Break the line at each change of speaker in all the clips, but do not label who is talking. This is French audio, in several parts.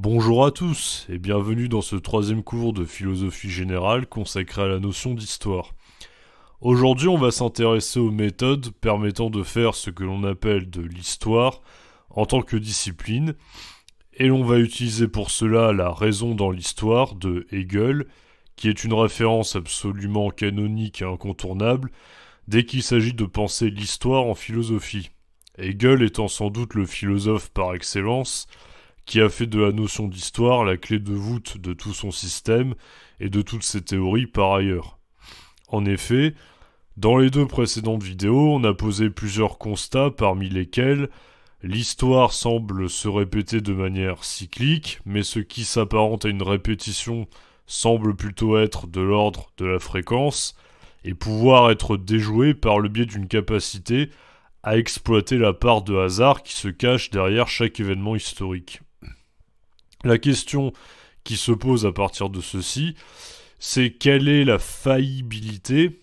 Bonjour à tous et bienvenue dans ce troisième cours de philosophie générale consacré à la notion d'histoire. Aujourd'hui on va s'intéresser aux méthodes permettant de faire ce que l'on appelle de l'histoire en tant que discipline, et l'on va utiliser pour cela la raison dans l'histoire de Hegel, qui est une référence absolument canonique et incontournable dès qu'il s'agit de penser l'histoire en philosophie. Hegel étant sans doute le philosophe par excellence, qui a fait de la notion d'histoire la clé de voûte de tout son système et de toutes ses théories par ailleurs. En effet, dans les deux précédentes vidéos, on a posé plusieurs constats parmi lesquels l'histoire semble se répéter de manière cyclique, mais ce qui s'apparente à une répétition semble plutôt être de l'ordre de la fréquence, et pouvoir être déjoué par le biais d'une capacité à exploiter la part de hasard qui se cache derrière chaque événement historique. La question qui se pose à partir de ceci, c'est quelle est la faillibilité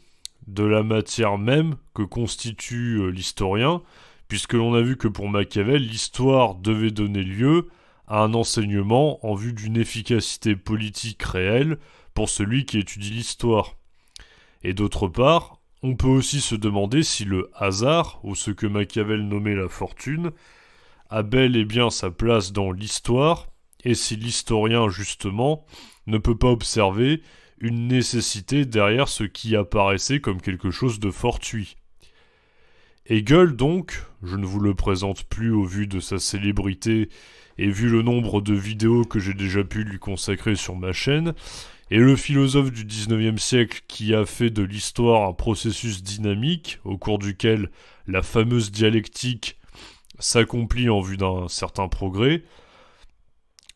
de la matière même que constitue euh, l'historien, puisque l'on a vu que pour Machiavel, l'histoire devait donner lieu à un enseignement en vue d'une efficacité politique réelle pour celui qui étudie l'histoire. Et d'autre part, on peut aussi se demander si le hasard, ou ce que Machiavel nommait la fortune, a bel et bien sa place dans l'histoire, et si l'historien, justement, ne peut pas observer une nécessité derrière ce qui apparaissait comme quelque chose de fortuit. Hegel, donc, je ne vous le présente plus au vu de sa célébrité et vu le nombre de vidéos que j'ai déjà pu lui consacrer sur ma chaîne, est le philosophe du 19e siècle qui a fait de l'histoire un processus dynamique au cours duquel la fameuse dialectique s'accomplit en vue d'un certain progrès,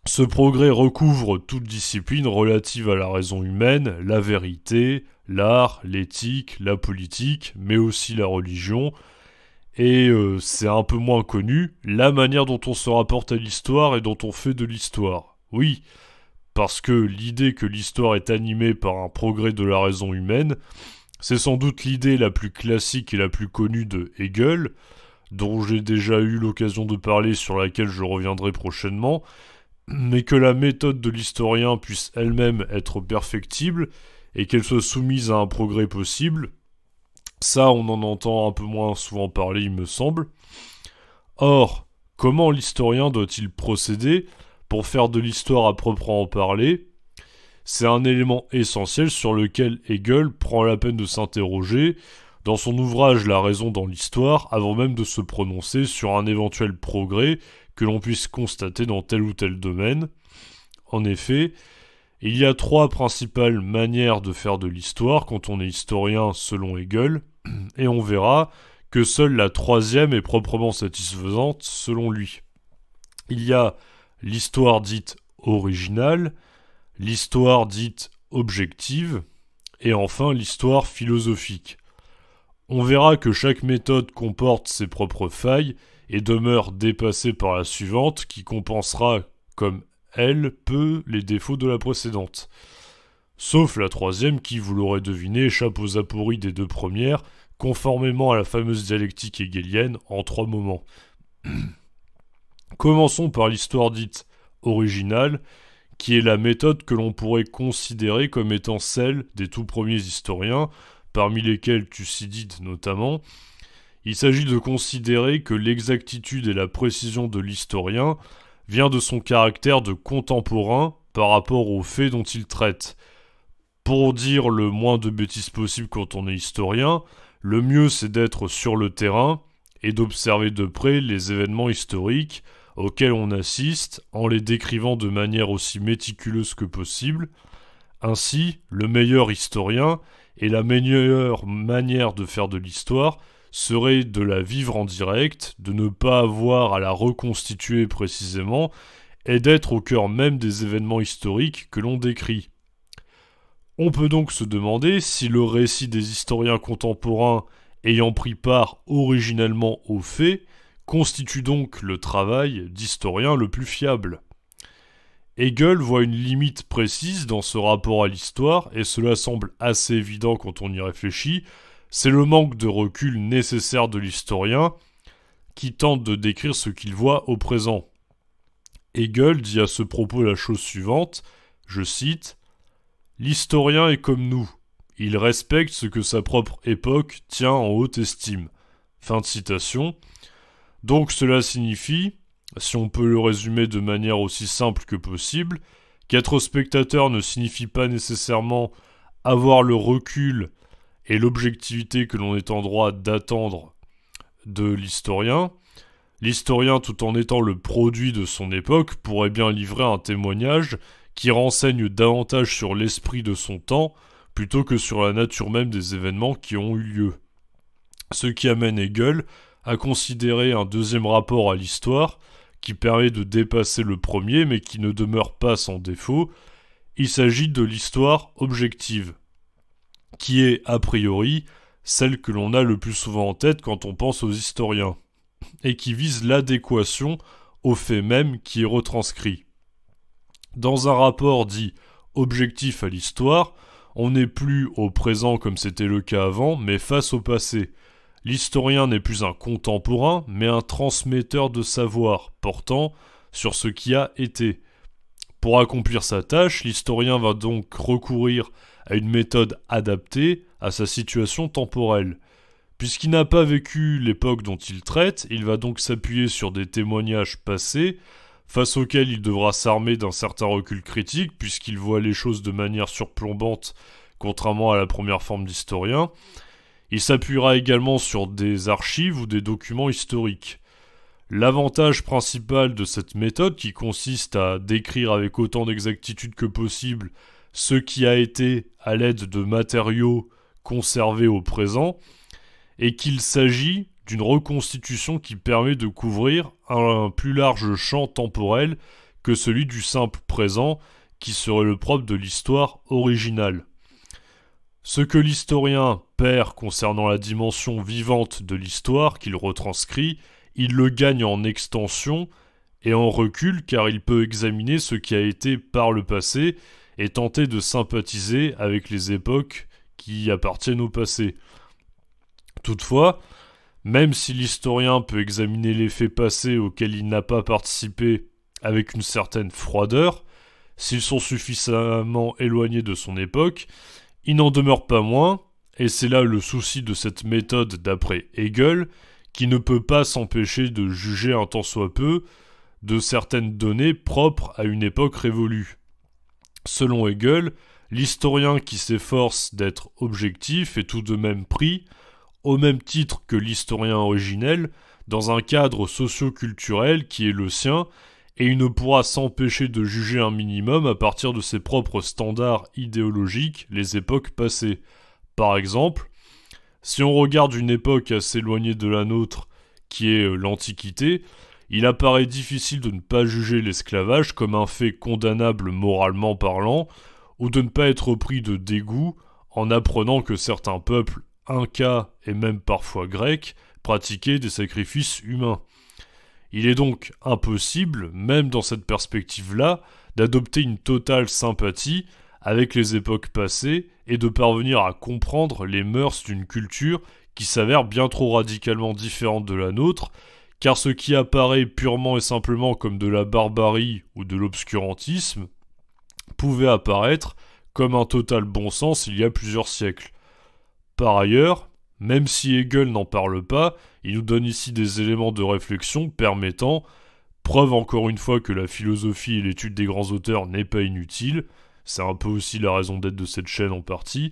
ce progrès recouvre toute discipline relative à la raison humaine, la vérité, l'art, l'éthique, la politique, mais aussi la religion, et euh, c'est un peu moins connu, la manière dont on se rapporte à l'histoire et dont on fait de l'histoire. Oui, parce que l'idée que l'histoire est animée par un progrès de la raison humaine, c'est sans doute l'idée la plus classique et la plus connue de Hegel, dont j'ai déjà eu l'occasion de parler sur laquelle je reviendrai prochainement, mais que la méthode de l'historien puisse elle-même être perfectible et qu'elle soit soumise à un progrès possible, ça on en entend un peu moins souvent parler, il me semble. Or, comment l'historien doit-il procéder pour faire de l'histoire à proprement parler C'est un élément essentiel sur lequel Hegel prend la peine de s'interroger dans son ouvrage La raison dans l'histoire avant même de se prononcer sur un éventuel progrès que l'on puisse constater dans tel ou tel domaine. En effet, il y a trois principales manières de faire de l'histoire quand on est historien selon Hegel, et on verra que seule la troisième est proprement satisfaisante selon lui. Il y a l'histoire dite originale, l'histoire dite objective, et enfin l'histoire philosophique. On verra que chaque méthode comporte ses propres failles et demeure dépassée par la suivante qui compensera comme elle peut les défauts de la précédente. Sauf la troisième qui, vous l'aurez deviné, échappe aux apories des deux premières, conformément à la fameuse dialectique hegelienne en trois moments. Commençons par l'histoire dite originale, qui est la méthode que l'on pourrait considérer comme étant celle des tout premiers historiens, parmi lesquels Thucydide notamment, il s'agit de considérer que l'exactitude et la précision de l'historien vient de son caractère de contemporain par rapport aux faits dont il traite. Pour dire le moins de bêtises possible quand on est historien, le mieux c'est d'être sur le terrain et d'observer de près les événements historiques auxquels on assiste en les décrivant de manière aussi méticuleuse que possible. Ainsi, le meilleur historien et la meilleure manière de faire de l'histoire serait de la vivre en direct, de ne pas avoir à la reconstituer précisément, et d'être au cœur même des événements historiques que l'on décrit. On peut donc se demander si le récit des historiens contemporains ayant pris part originellement aux faits constitue donc le travail d'historien le plus fiable. Hegel voit une limite précise dans ce rapport à l'histoire, et cela semble assez évident quand on y réfléchit, c'est le manque de recul nécessaire de l'historien qui tente de décrire ce qu'il voit au présent. Hegel dit à ce propos la chose suivante, je cite, L'historien est comme nous, il respecte ce que sa propre époque tient en haute estime. Fin de citation. Donc cela signifie, si on peut le résumer de manière aussi simple que possible, qu'être spectateur ne signifie pas nécessairement avoir le recul et l'objectivité que l'on est en droit d'attendre de l'historien, l'historien, tout en étant le produit de son époque, pourrait bien livrer un témoignage qui renseigne davantage sur l'esprit de son temps plutôt que sur la nature même des événements qui ont eu lieu. Ce qui amène Hegel à considérer un deuxième rapport à l'histoire qui permet de dépasser le premier mais qui ne demeure pas sans défaut. Il s'agit de l'histoire objective, qui est, a priori, celle que l'on a le plus souvent en tête quand on pense aux historiens, et qui vise l'adéquation au fait même qui est retranscrit. Dans un rapport dit objectif à l'histoire, on n'est plus au présent comme c'était le cas avant, mais face au passé. L'historien n'est plus un contemporain, mais un transmetteur de savoir, portant sur ce qui a été. Pour accomplir sa tâche, l'historien va donc recourir à une méthode adaptée à sa situation temporelle. Puisqu'il n'a pas vécu l'époque dont il traite, il va donc s'appuyer sur des témoignages passés, face auxquels il devra s'armer d'un certain recul critique, puisqu'il voit les choses de manière surplombante, contrairement à la première forme d'historien. Il s'appuiera également sur des archives ou des documents historiques. L'avantage principal de cette méthode, qui consiste à décrire avec autant d'exactitude que possible ce qui a été à l'aide de matériaux conservés au présent, est qu'il s'agit d'une reconstitution qui permet de couvrir un plus large champ temporel que celui du simple présent, qui serait le propre de l'histoire originale. Ce que l'historien perd concernant la dimension vivante de l'histoire qu'il retranscrit il le gagne en extension et en recul car il peut examiner ce qui a été par le passé et tenter de sympathiser avec les époques qui appartiennent au passé. Toutefois, même si l'historien peut examiner les faits passés auxquels il n'a pas participé avec une certaine froideur, s'ils sont suffisamment éloignés de son époque, il n'en demeure pas moins, et c'est là le souci de cette méthode d'après Hegel, qui ne peut pas s'empêcher de juger un tant soit peu de certaines données propres à une époque révolue. Selon Hegel, l'historien qui s'efforce d'être objectif est tout de même pris, au même titre que l'historien originel, dans un cadre socio-culturel qui est le sien, et il ne pourra s'empêcher de juger un minimum à partir de ses propres standards idéologiques les époques passées. Par exemple, si on regarde une époque assez éloignée de la nôtre, qui est euh, l'Antiquité, il apparaît difficile de ne pas juger l'esclavage comme un fait condamnable moralement parlant, ou de ne pas être pris de dégoût en apprenant que certains peuples, incas et même parfois grecs, pratiquaient des sacrifices humains. Il est donc impossible, même dans cette perspective-là, d'adopter une totale sympathie avec les époques passées et de parvenir à comprendre les mœurs d'une culture qui s'avère bien trop radicalement différente de la nôtre, car ce qui apparaît purement et simplement comme de la barbarie ou de l'obscurantisme pouvait apparaître comme un total bon sens il y a plusieurs siècles. Par ailleurs, même si Hegel n'en parle pas, il nous donne ici des éléments de réflexion permettant, preuve encore une fois que la philosophie et l'étude des grands auteurs n'est pas inutile, c'est un peu aussi la raison d'être de cette chaîne en partie,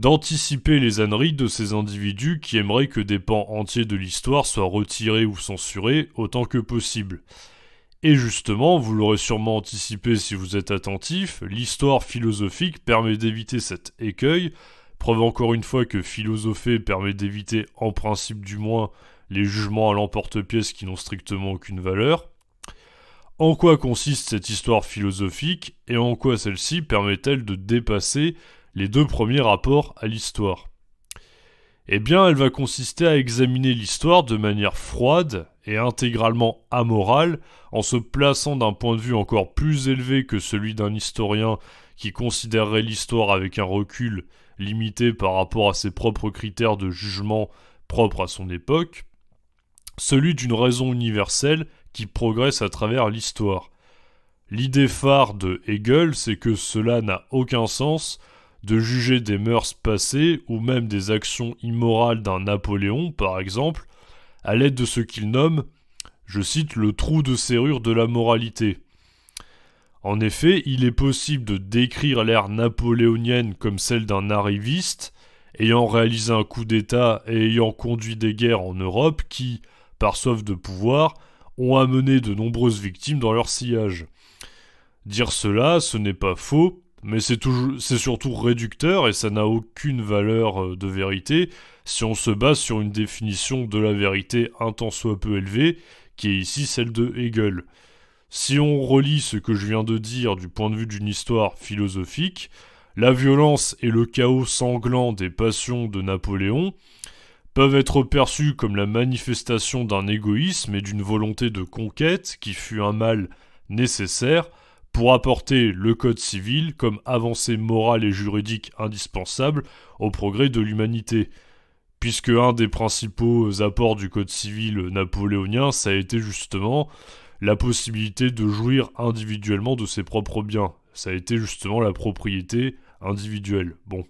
d'anticiper les âneries de ces individus qui aimeraient que des pans entiers de l'histoire soient retirés ou censurés autant que possible. Et justement, vous l'aurez sûrement anticipé si vous êtes attentif, l'histoire philosophique permet d'éviter cet écueil, preuve encore une fois que philosopher permet d'éviter, en principe du moins, les jugements à l'emporte-pièce qui n'ont strictement aucune valeur en quoi consiste cette histoire philosophique et en quoi celle-ci permet-elle de dépasser les deux premiers rapports à l'histoire Eh bien, elle va consister à examiner l'histoire de manière froide et intégralement amorale, en se plaçant d'un point de vue encore plus élevé que celui d'un historien qui considérerait l'histoire avec un recul limité par rapport à ses propres critères de jugement propres à son époque, celui d'une raison universelle qui progresse à travers l'histoire. L'idée phare de Hegel, c'est que cela n'a aucun sens de juger des mœurs passées ou même des actions immorales d'un Napoléon, par exemple, à l'aide de ce qu'il nomme, je cite, le trou de serrure de la moralité. En effet, il est possible de décrire l'ère napoléonienne comme celle d'un arriviste, ayant réalisé un coup d'État et ayant conduit des guerres en Europe qui, par soif de pouvoir, ont amené de nombreuses victimes dans leur sillage. Dire cela, ce n'est pas faux, mais c'est surtout réducteur et ça n'a aucune valeur euh, de vérité si on se base sur une définition de la vérité un tant soit peu élevée, qui est ici celle de Hegel. Si on relit ce que je viens de dire du point de vue d'une histoire philosophique, la violence et le chaos sanglant des passions de Napoléon peuvent être perçus comme la manifestation d'un égoïsme et d'une volonté de conquête qui fut un mal nécessaire pour apporter le Code civil comme avancée morale et juridique indispensable au progrès de l'humanité. Puisque un des principaux apports du Code civil napoléonien, ça a été justement la possibilité de jouir individuellement de ses propres biens. Ça a été justement la propriété individuelle. Bon.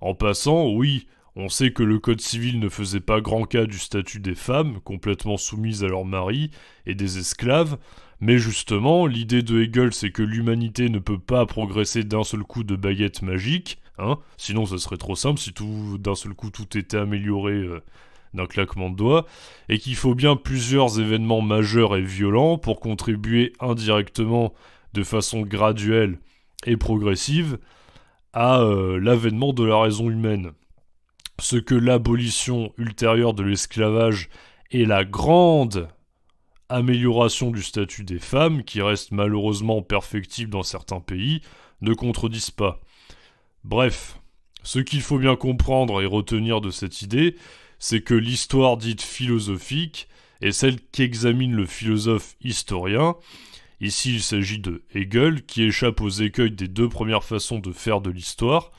En passant, oui, on sait que le Code civil ne faisait pas grand cas du statut des femmes, complètement soumises à leur mari, et des esclaves, mais justement, l'idée de Hegel c'est que l'humanité ne peut pas progresser d'un seul coup de baguette magique, hein, sinon ça serait trop simple si tout d'un seul coup tout était amélioré euh, d'un claquement de doigts, et qu'il faut bien plusieurs événements majeurs et violents pour contribuer indirectement de façon graduelle et progressive à euh, l'avènement de la raison humaine ce que l'abolition ultérieure de l'esclavage et la grande amélioration du statut des femmes, qui reste malheureusement perfectible dans certains pays, ne contredisent pas. Bref, ce qu'il faut bien comprendre et retenir de cette idée, c'est que l'histoire dite philosophique est celle qu'examine le philosophe historien. Ici, il s'agit de Hegel, qui échappe aux écueils des deux premières façons de faire de l'histoire.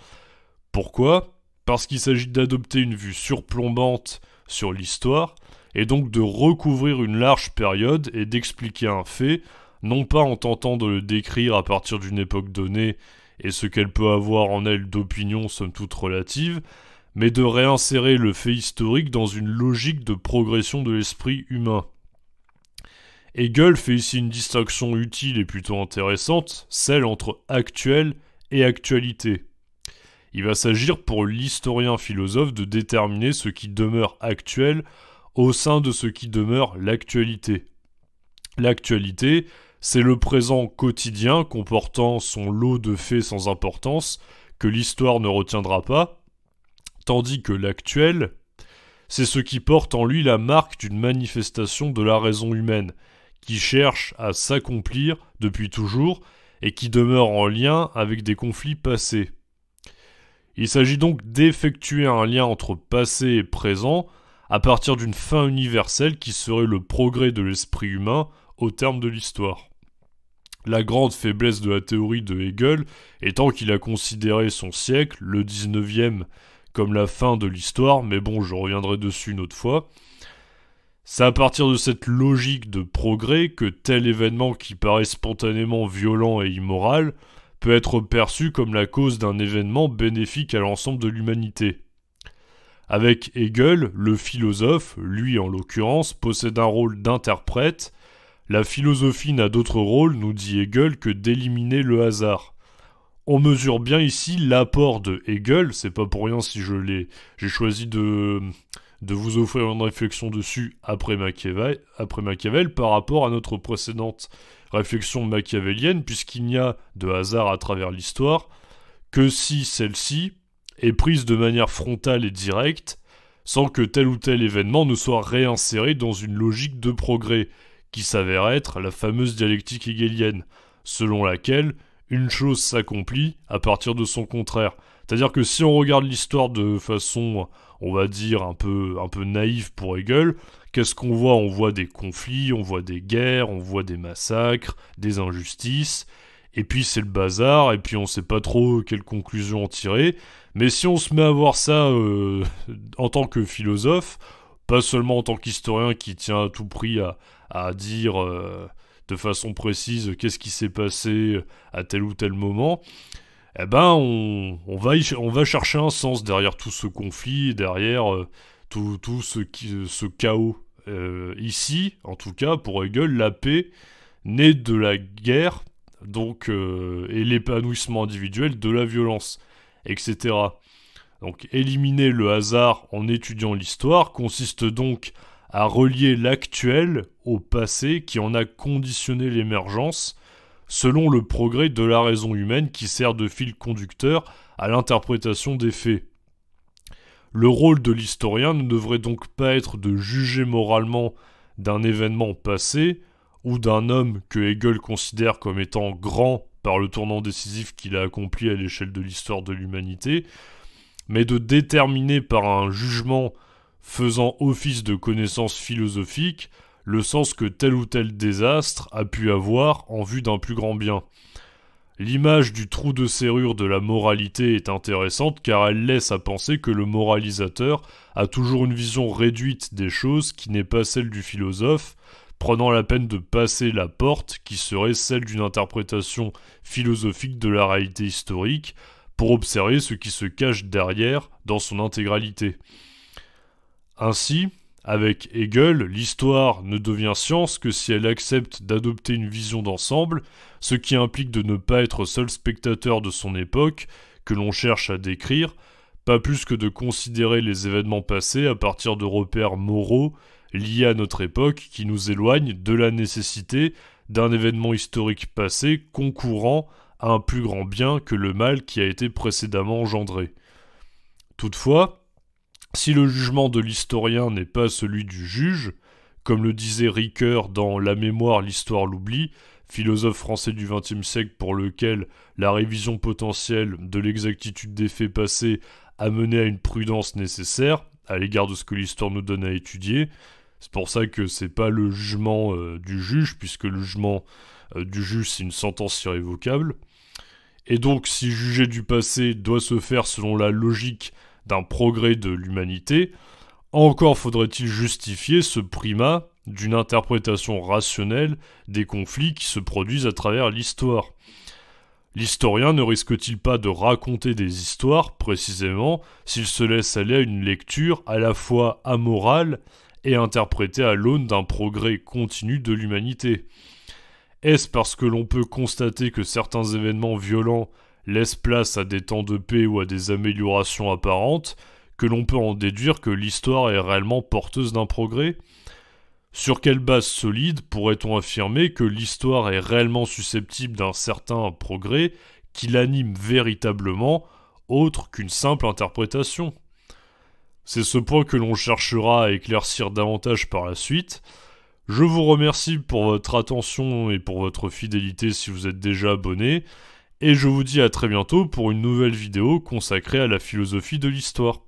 Pourquoi parce qu'il s'agit d'adopter une vue surplombante sur l'histoire, et donc de recouvrir une large période et d'expliquer un fait, non pas en tentant de le décrire à partir d'une époque donnée et ce qu'elle peut avoir en elle d'opinion somme toute relative, mais de réinsérer le fait historique dans une logique de progression de l'esprit humain. Hegel fait ici une distinction utile et plutôt intéressante, celle entre actuel et actualité. Il va s'agir pour l'historien philosophe de déterminer ce qui demeure actuel au sein de ce qui demeure l'actualité. L'actualité, c'est le présent quotidien comportant son lot de faits sans importance que l'histoire ne retiendra pas, tandis que l'actuel, c'est ce qui porte en lui la marque d'une manifestation de la raison humaine, qui cherche à s'accomplir depuis toujours et qui demeure en lien avec des conflits passés. Il s'agit donc d'effectuer un lien entre passé et présent à partir d'une fin universelle qui serait le progrès de l'esprit humain au terme de l'histoire. La grande faiblesse de la théorie de Hegel étant qu'il a considéré son siècle, le 19e, comme la fin de l'histoire, mais bon, je reviendrai dessus une autre fois. C'est à partir de cette logique de progrès que tel événement qui paraît spontanément violent et immoral peut être perçu comme la cause d'un événement bénéfique à l'ensemble de l'humanité. Avec Hegel, le philosophe, lui en l'occurrence, possède un rôle d'interprète. La philosophie n'a d'autre rôle, nous dit Hegel, que d'éliminer le hasard. On mesure bien ici l'apport de Hegel, c'est pas pour rien si je l'ai. J'ai choisi de, de vous offrir une réflexion dessus après Machiavel, après Machiavel par rapport à notre précédente réflexion machiavélienne, puisqu'il n'y a de hasard à travers l'histoire que si celle-ci est prise de manière frontale et directe, sans que tel ou tel événement ne soit réinséré dans une logique de progrès, qui s'avère être la fameuse dialectique hegelienne, selon laquelle une chose s'accomplit à partir de son contraire, c'est-à-dire que si on regarde l'histoire de façon, on va dire, un peu, un peu naïve pour Hegel, qu'est-ce qu'on voit On voit des conflits, on voit des guerres, on voit des massacres, des injustices, et puis c'est le bazar, et puis on sait pas trop quelle conclusion en tirer. Mais si on se met à voir ça euh, en tant que philosophe, pas seulement en tant qu'historien qui tient à tout prix à, dire euh, de façon précise qu'est-ce qui s'est passé à tel ou tel moment, eh ben, on, va chercher un sens derrière tout ce conflit, derrière euh, tout, ce, chaos. Euh, ici, en tout cas, pour Hegel, la paix naît de la guerre donc, euh, et l'épanouissement individuel de la violence, etc. Donc éliminer le hasard en étudiant l'histoire consiste donc à relier l'actuel au passé qui en a conditionné l'émergence selon le progrès de la raison humaine qui sert de fil conducteur à l'interprétation des faits. Le rôle de l'historien ne devrait donc pas être de juger moralement d'un événement passé ou d'un homme que Hegel considère comme étant grand par le tournant décisif qu'il a accompli à l'échelle de l'histoire de l'humanité, mais de déterminer par un jugement faisant office de connaissance philosophique le sens que tel ou tel désastre a pu avoir en vue d'un plus grand bien. L'image du trou de serrure de la moralité est intéressante car elle laisse à penser que le moralisateur a toujours une vision réduite des choses qui n'est pas celle du philosophe, prenant la peine de passer la porte qui serait celle d'une interprétation philosophique de la réalité historique pour observer ce qui se cache derrière dans son intégralité. Ainsi, avec Hegel, l'histoire ne devient science que si elle accepte d'adopter une vision d'ensemble, ce qui implique de ne pas être seul spectateur de son époque, que l'on cherche à décrire, pas plus que de considérer les événements passés à partir de repères moraux liés à notre époque qui nous éloignent de la nécessité d'un événement historique passé concourant à un plus grand bien que le mal qui a été précédemment engendré. Toutefois, si le jugement de l'historien n'est pas celui du juge, comme le disait Ricoeur dans La mémoire, l'histoire l'oublie, philosophe français du XXe siècle pour lequel la révision potentielle de l'exactitude des faits passés a mené à une prudence nécessaire à l'égard de ce que l'histoire nous donne à étudier. C'est pour ça que c'est pas le jugement euh, du juge, puisque le jugement euh, du juge c'est une sentence irrévocable. Et donc, si juger du passé doit se faire selon la logique d'un progrès de l'humanité, encore faudrait-il justifier ce primat d'une interprétation rationnelle des conflits qui se produisent à travers l'histoire. L'historien ne risque-t-il pas de raconter des histoires, précisément, s'il se laisse aller à une lecture à la fois amorale et interprétée à l'aune d'un progrès continu de l'humanité Est-ce parce que l'on peut constater que certains événements violents laisse place à des temps de paix ou à des améliorations apparentes, que l'on peut en déduire que l'histoire est réellement porteuse d'un progrès Sur quelle base solide pourrait-on affirmer que l'histoire est réellement susceptible d'un certain progrès qui l'anime véritablement, autre qu'une simple interprétation C'est ce point que l'on cherchera à éclaircir davantage par la suite. Je vous remercie pour votre attention et pour votre fidélité si vous êtes déjà abonné et je vous dis à très bientôt pour une nouvelle vidéo consacrée à la philosophie de l'histoire.